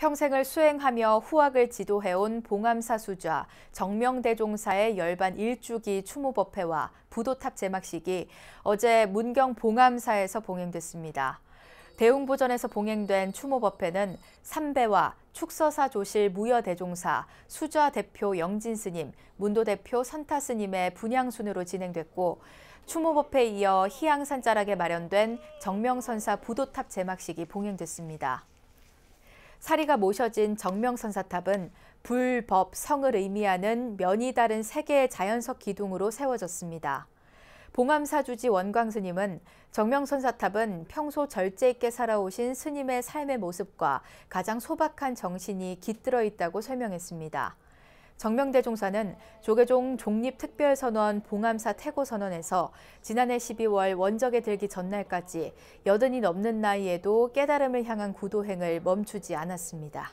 평생을 수행하며 후학을 지도해온 봉암사수좌, 정명대종사의 열반 일주기 추모법회와 부도탑 제막식이 어제 문경 봉암사에서 봉행됐습니다. 대웅보전에서 봉행된 추모법회는 삼배와 축서사 조실 무여대종사, 수좌 대표 영진스님, 문도 대표 선타스님의 분향순으로 진행됐고 추모법회에 이어 희양산자락에 마련된 정명선사 부도탑 제막식이 봉행됐습니다. 사리가 모셔진 정명선사탑은 불법, 성을 의미하는 면이 다른 세 개의 자연석 기둥으로 세워졌습니다. 봉암사주지 원광스님은 정명선사탑은 평소 절제 있게 살아오신 스님의 삶의 모습과 가장 소박한 정신이 깃들어 있다고 설명했습니다. 정명대 종사는 조계종 종립특별선언 봉암사 태고선언에서 지난해 12월 원적에 들기 전날까지 여든이 넘는 나이에도 깨달음을 향한 구도행을 멈추지 않았습니다.